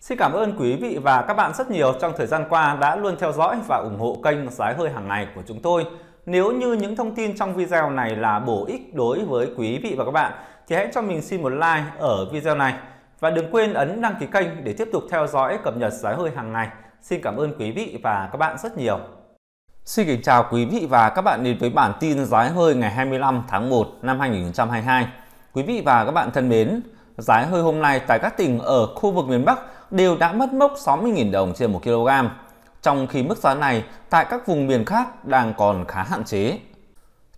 Xin cảm ơn quý vị và các bạn rất nhiều trong thời gian qua đã luôn theo dõi và ủng hộ kênh Giá hơi hàng ngày của chúng tôi. Nếu như những thông tin trong video này là bổ ích đối với quý vị và các bạn thì hãy cho mình xin một like ở video này và đừng quên ấn đăng ký kênh để tiếp tục theo dõi cập nhật giá hơi hàng ngày. Xin cảm ơn quý vị và các bạn rất nhiều. Xin kính chào quý vị và các bạn đến với bản tin giá hơi ngày 25 tháng 1 năm 2022. Quý vị và các bạn thân mến, giá hơi hôm nay tại các tỉnh ở khu vực miền Bắc đều đã mất mốc 60.000 đồng trên 1 kg, trong khi mức giá này tại các vùng miền khác đang còn khá hạn chế.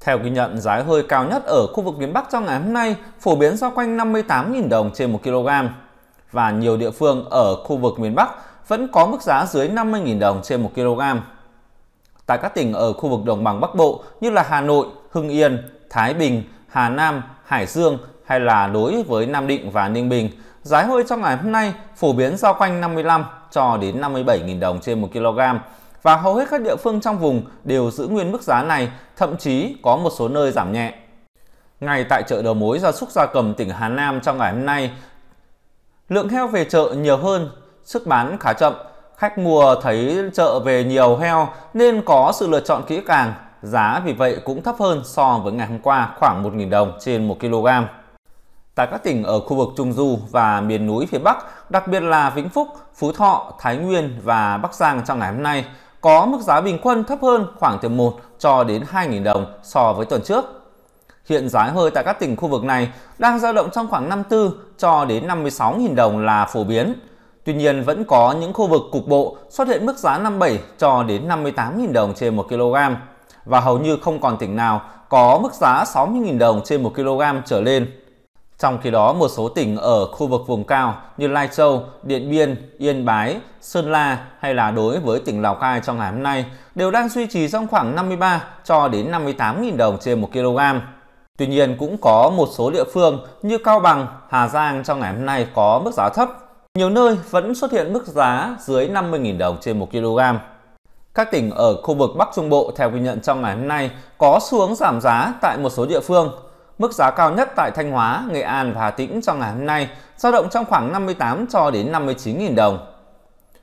Theo ghi nhận, giá hơi cao nhất ở khu vực miền Bắc trong ngày hôm nay phổ biến giao quanh 58.000 đồng trên 1 kg và nhiều địa phương ở khu vực miền Bắc vẫn có mức giá dưới 50.000 đồng trên 1 kg. Tại các tỉnh ở khu vực đồng bằng Bắc Bộ như là Hà Nội, Hưng Yên, Thái Bình, Hà Nam, Hải Dương hay là đối với Nam Định và Ninh Bình Giá hơi trong ngày hôm nay phổ biến giao quanh 55 cho đến 57.000 đồng trên 1 kg và hầu hết các địa phương trong vùng đều giữ nguyên mức giá này, thậm chí có một số nơi giảm nhẹ. Ngày tại chợ đầu mối gia súc gia cầm tỉnh Hà Nam trong ngày hôm nay, lượng heo về chợ nhiều hơn, sức bán khá chậm, khách mua thấy chợ về nhiều heo nên có sự lựa chọn kỹ càng, giá vì vậy cũng thấp hơn so với ngày hôm qua khoảng 1.000 đồng trên 1 kg. Tại các tỉnh ở khu vực Trung Du và miền núi phía Bắc, đặc biệt là Vĩnh Phúc, Phú Thọ, Thái Nguyên và Bắc Giang trong ngày hôm nay, có mức giá bình quân thấp hơn khoảng từ 1 cho đến 2.000 đồng so với tuần trước. Hiện giá hơi tại các tỉnh khu vực này đang dao động trong khoảng 54 cho đến 56.000 đồng là phổ biến. Tuy nhiên vẫn có những khu vực cục bộ xuất hiện mức giá 57 cho đến 58.000 đồng trên 1 kg và hầu như không còn tỉnh nào có mức giá 60.000 đồng trên 1 kg trở lên. Trong khi đó, một số tỉnh ở khu vực vùng cao như Lai Châu, Điện Biên, Yên Bái, Sơn La hay là đối với tỉnh Lào Cai trong ngày hôm nay đều đang duy trì trong khoảng 53 cho đến 58.000 đồng trên 1 kg. Tuy nhiên cũng có một số địa phương như Cao Bằng, Hà Giang trong ngày hôm nay có mức giá thấp. Nhiều nơi vẫn xuất hiện mức giá dưới 50.000 đồng trên 1 kg. Các tỉnh ở khu vực Bắc Trung Bộ theo ghi nhận trong ngày hôm nay có xuống giảm giá tại một số địa phương Mức giá cao nhất tại Thanh Hóa, Nghệ An và Hà Tĩnh trong ngày hôm nay dao động trong khoảng 58 cho đến 59.000 đồng.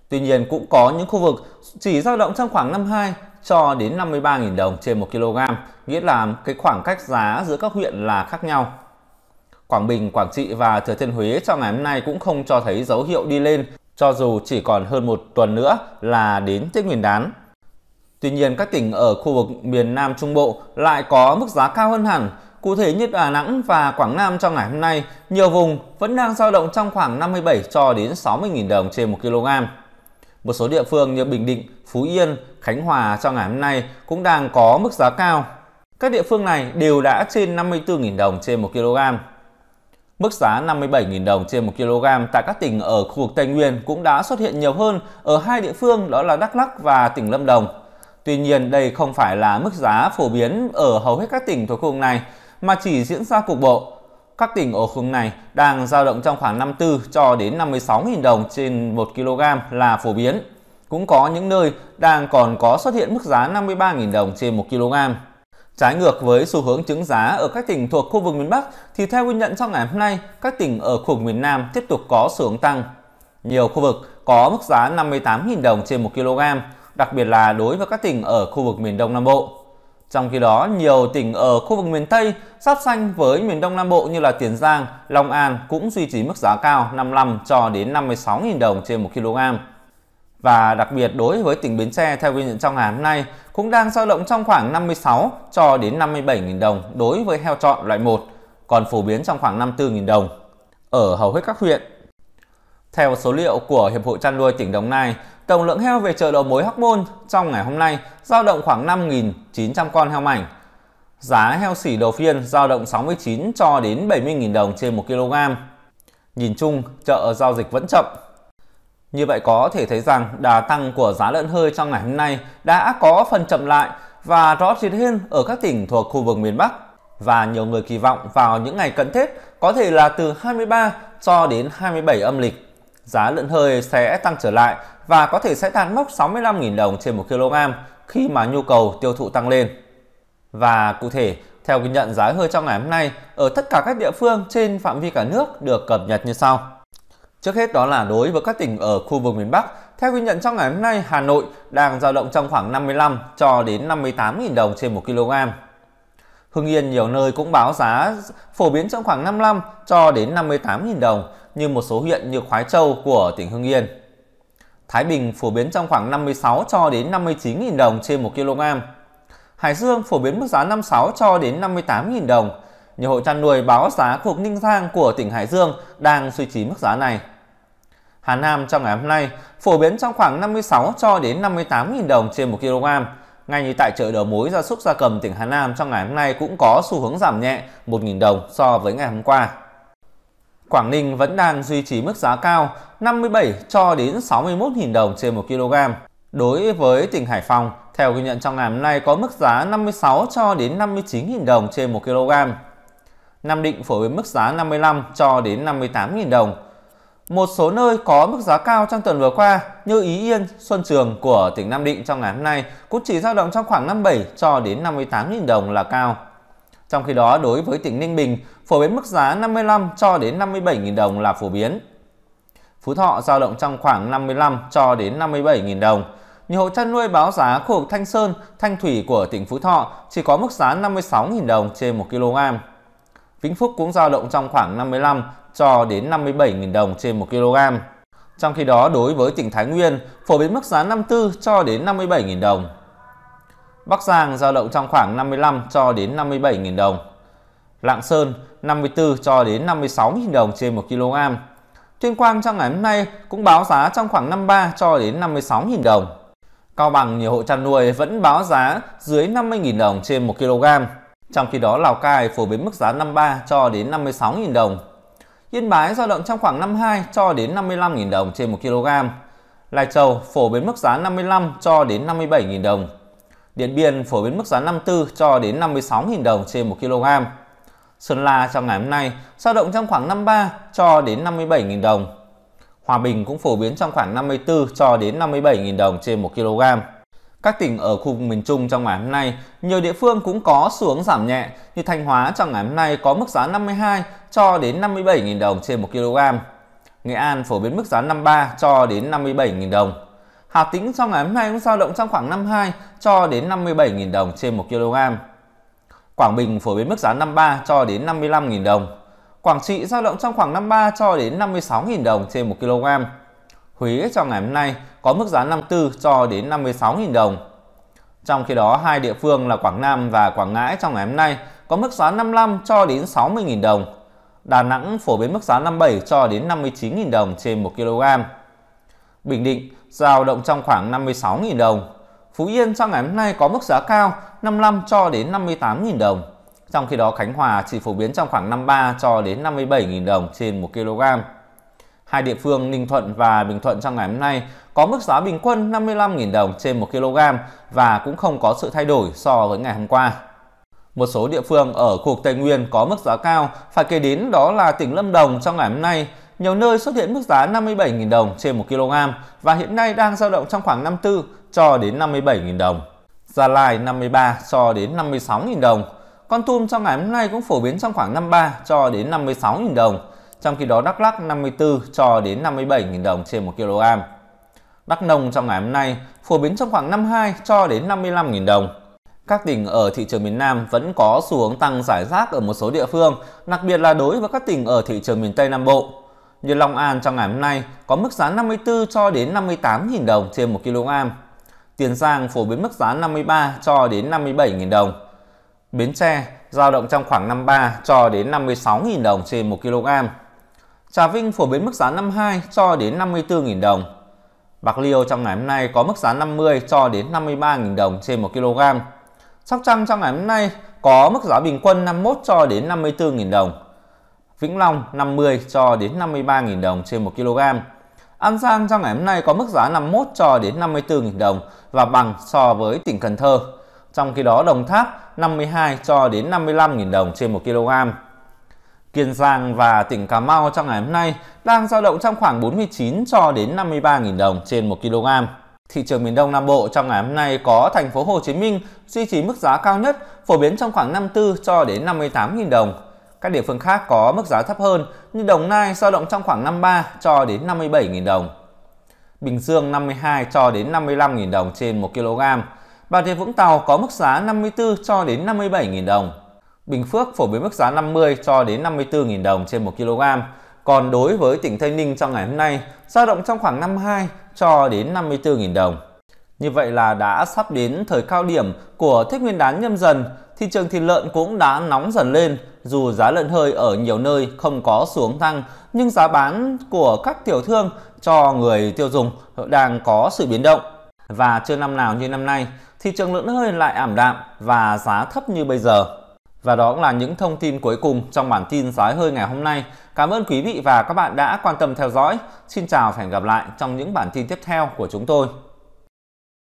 Tuy nhiên cũng có những khu vực chỉ dao động trong khoảng 52 cho đến 53.000 đồng trên 1 kg, nghĩa là cái khoảng cách giá giữa các huyện là khác nhau. Quảng Bình, Quảng Trị và Thừa Thiên Huế trong ngày hôm nay cũng không cho thấy dấu hiệu đi lên, cho dù chỉ còn hơn một tuần nữa là đến Tết Nguyên đán. Tuy nhiên các tỉnh ở khu vực miền Nam Trung Bộ lại có mức giá cao hơn hẳn Cụ thể như Đà Nẵng và Quảng Nam trong ngày hôm nay, nhiều vùng vẫn đang dao động trong khoảng 57 cho đến 60.000 đồng trên 1 kg. Một số địa phương như Bình Định, Phú Yên, Khánh Hòa trong ngày hôm nay cũng đang có mức giá cao. Các địa phương này đều đã trên 54.000 đồng trên 1 kg. Mức giá 57.000 đồng trên 1 kg tại các tỉnh ở khu vực Tây Nguyên cũng đã xuất hiện nhiều hơn ở hai địa phương đó là Đắk Lắk và tỉnh Lâm Đồng. Tuy nhiên, đây không phải là mức giá phổ biến ở hầu hết các tỉnh thuộc khu vực này mà chỉ diễn ra cục bộ. Các tỉnh ở khu này đang dao động trong khoảng 54 cho đến 56.000 đồng trên 1 kg là phổ biến. Cũng có những nơi đang còn có xuất hiện mức giá 53.000 đồng trên 1 kg. Trái ngược với xu hướng chứng giá ở các tỉnh thuộc khu vực miền Bắc thì theo ghi nhận trong ngày hôm nay, các tỉnh ở khu vực miền Nam tiếp tục có xu hướng tăng. Nhiều khu vực có mức giá 58.000 đồng trên 1 kg, đặc biệt là đối với các tỉnh ở khu vực miền Đông Nam Bộ. Trong khi đó, nhiều tỉnh ở khu vực miền Tây sắp xanh với miền Đông Nam Bộ như là Tiền Giang, Long An cũng duy trì mức giá cao 55 cho đến 56.000 đồng trên 1 kg. Và đặc biệt đối với tỉnh Bến Tre theo ghi nhận trong ngày hôm nay cũng đang dao động trong khoảng 56 cho đến 57.000 đồng đối với heo chọn loại 1, còn phổ biến trong khoảng 54.000 đồng ở hầu hết các huyện. Theo số liệu của Hiệp hội chăn nuôi tỉnh Đồng Nai, Tổng lượng heo về chợ đầu mối Hóc Môn trong ngày hôm nay giao động khoảng 5.900 con heo mảnh. Giá heo sỉ đầu phiên giao động 69 cho đến 70.000 đồng trên 1 kg. Nhìn chung, chợ giao dịch vẫn chậm. Như vậy có thể thấy rằng đà tăng của giá lợn hơi trong ngày hôm nay đã có phần chậm lại và rõ rệt hơn ở các tỉnh thuộc khu vực miền Bắc và nhiều người kỳ vọng vào những ngày cận Tết có thể là từ 23 cho đến 27 âm lịch. Giá lợn hơi sẽ tăng trở lại và có thể sẽ đạt mốc 65.000 đồng trên 1 kg khi mà nhu cầu tiêu thụ tăng lên. Và cụ thể, theo ghi nhận giá hơi trong ngày hôm nay ở tất cả các địa phương trên phạm vi cả nước được cập nhật như sau. Trước hết đó là đối với các tỉnh ở khu vực miền Bắc, theo ghi nhận trong ngày hôm nay, Hà Nội đang dao động trong khoảng 55 cho đến 58.000 đồng trên 1 kg. Hưng Yên nhiều nơi cũng báo giá phổ biến trong khoảng 55 cho đến 58.000 đồng như một số huyện như Khói Châu của tỉnh Hưng Yên. Thái Bình phổ biến trong khoảng 56 cho đến 59.000 đồng trên 1 kg. Hải Dương phổ biến mức giá 56 cho đến 58.000 đồng. Nhiều hộ chăn nuôi báo giá khu vực Ninh Giang của tỉnh Hải Dương đang duy trì mức giá này. Hà Nam trong ngày hôm nay phổ biến trong khoảng 56 cho đến 58.000 đồng trên 1 kg. Ngay như tại chợ đầu mối gia súc gia cầm tỉnh Hà Nam trong ngày hôm nay cũng có xu hướng giảm nhẹ 1.000 đồng so với ngày hôm qua. Quảng Ninh vẫn đang duy trì mức giá cao 57 cho đến 61.000 đồng trên 1 kg. Đối với tỉnh Hải Phòng, theo ghi nhận trong ngày hôm nay có mức giá 56 cho đến 59.000 đồng trên 1 kg. Nam Định phổ biến mức giá 55 cho đến 58.000 đồng. Một số nơi có mức giá cao trong tuần vừa qua như Ý Yên, Xuân Trường của tỉnh Nam Định trong ngày hôm nay cũng chỉ dao động trong khoảng 57 cho đến 58.000 đồng là cao. Trong khi đó, đối với tỉnh Ninh Bình, phổ biến mức giá 55 cho đến 57.000 đồng là phổ biến. Phú Thọ giao động trong khoảng 55 cho đến 57.000 đồng. Nhiều hộ chăn nuôi báo giá khu vực Thanh Sơn, Thanh Thủy của tỉnh Phú Thọ chỉ có mức giá 56.000 đồng trên 1 kg. Vĩnh Phúc cũng giao động trong khoảng 55 cho đến 57.000 đồng trên 1 kg. Trong khi đó, đối với tỉnh Thái Nguyên, phổ biến mức giá 54 cho đến 57.000 đồng. Bắc Giang giao động trong khoảng 55 cho đến 57.000 đồng. Lạng Sơn 54 cho đến 56.000 đồng trên 1 kg. Tuyên Quang trong ngày hôm nay cũng báo giá trong khoảng 53 cho đến 56.000 đồng. Cao Bằng nhiều hộ chăn nuôi vẫn báo giá dưới 50.000 đồng trên 1 kg. Trong khi đó Lào Cai phổ biến mức giá 53 cho đến 56.000 đồng. Yên Bái giao động trong khoảng 52 cho đến 55.000 đồng trên 1 kg. Lai Châu phổ biến mức giá 55 cho đến 57.000 đồng. Điện Biên phổ biến mức giá 54 cho đến 56.000 đồng trên 1 kg. Sơn La trong ngày hôm nay dao động trong khoảng 53 cho đến 57.000 đồng. Hòa Bình cũng phổ biến trong khoảng 54 cho đến 57.000 đồng trên 1 kg. Các tỉnh ở khu vực miền Trung trong ngày hôm nay, nhiều địa phương cũng có xuống giảm nhẹ, như Thanh Hóa trong ngày hôm nay có mức giá 52 cho đến 57.000 đồng trên 1 kg. Nghệ An phổ biến mức giá 53 cho đến 57.000 đồng. Hà Tĩnh trong ngày hôm nay cũng dao động trong khoảng 52 cho đến 57.000 đồng trên 1 kg. Quảng Bình phổ biến mức giá 53 cho đến 55.000 đồng. Quảng Trị dao động trong khoảng 53 cho đến 56.000 đồng trên 1 kg. Huế trong ngày hôm nay có mức giá 54 cho đến 56.000 đồng. Trong khi đó, hai địa phương là Quảng Nam và Quảng Ngãi trong ngày hôm nay có mức giá 55 cho đến 60.000 đồng. Đà Nẵng phổ biến mức giá 57 cho đến 59.000 đồng trên 1 kg. Bình Định dao động trong khoảng 56.000 đồng. Phú Yên trong ngày hôm nay có mức giá cao 55 cho đến 58.000 đồng. Trong khi đó Khánh Hòa chỉ phổ biến trong khoảng 53 cho đến 57.000 đồng trên 1 kg. Hai địa phương Ninh Thuận và Bình Thuận trong ngày hôm nay có mức giá bình quân 55.000 đồng trên 1 kg và cũng không có sự thay đổi so với ngày hôm qua. Một số địa phương ở khu vực Tây Nguyên có mức giá cao, phải kể đến đó là tỉnh Lâm Đồng trong ngày hôm nay nhiều nơi xuất hiện mức giá 57.000 đồng trên 1 kg và hiện nay đang dao động trong khoảng 54 cho đến 57.000 đồng. Gia Lai 53 cho đến 56.000 đồng. Con Tum trong ngày hôm nay cũng phổ biến trong khoảng 53 cho đến 56.000 đồng. Trong khi đó Đắk Lắk 54 cho đến 57.000 đồng trên 1 kg. Đắk Nông trong ngày hôm nay phổ biến trong khoảng 52 cho đến 55.000 đồng. Các tỉnh ở thị trường miền Nam vẫn có xu hướng tăng giải rác ở một số địa phương, đặc biệt là đối với các tỉnh ở thị trường miền Tây Nam Bộ như Long An trong ngày hôm nay có mức giá 54 cho đến 58.000 đồng trên 1 kg. Tiền Giang phổ biến mức giá 53 cho đến 57.000 đồng. Bến Tre giao động trong khoảng 53 cho đến 56.000 đồng trên 1 kg. Trà Vinh phổ biến mức giá 52 cho đến 54.000 đồng. Bạc Liêu trong ngày hôm nay có mức giá 50 cho đến 53.000 đồng trên 1 kg. Sóc Trăng trong ngày hôm nay có mức giá bình quân 51 cho đến 54.000 đồng. Vĩnh Long 50 cho đến 53.000 đồng trên 1 kg. An Giang trong ngày hôm nay có mức giá 51 cho đến 54.000 đồng và bằng so với tỉnh Cần Thơ. Trong khi đó Đồng Tháp 52 cho đến 55.000 đồng trên 1 kg. Kiên Giang và tỉnh Cà Mau trong ngày hôm nay đang dao động trong khoảng 49 cho đến 53.000 đồng trên 1 kg. Thị trường miền Đông Nam Bộ trong ngày hôm nay có thành phố Hồ Chí Minh duy trì mức giá cao nhất phổ biến trong khoảng 54 cho đến 58.000 đồng. Các địa phương khác có mức giá thấp hơn như Đồng Nai dao động trong khoảng 53 cho đến 57.000 đồng. Bình Dương 52 cho đến 55.000 đồng trên 1 kg. Bà Rịa Vũng Tàu có mức giá 54 cho đến 57.000 đồng. Bình Phước phổ biến mức giá 50 cho đến 54.000 đồng trên 1 kg. Còn đối với tỉnh Tây Ninh trong ngày hôm nay, dao động trong khoảng 52 cho đến 54.000 đồng. Như vậy là đã sắp đến thời cao điểm của Tết Nguyên đán nhâm dần, thị trường thịt lợn cũng đã nóng dần lên. Dù giá lợn hơi ở nhiều nơi không có xuống tăng, nhưng giá bán của các tiểu thương cho người tiêu dùng đang có sự biến động. Và chưa năm nào như năm nay, thị trường lợn hơi lại ảm đạm và giá thấp như bây giờ. Và đó cũng là những thông tin cuối cùng trong bản tin giá hơi ngày hôm nay. Cảm ơn quý vị và các bạn đã quan tâm theo dõi. Xin chào và hẹn gặp lại trong những bản tin tiếp theo của chúng tôi.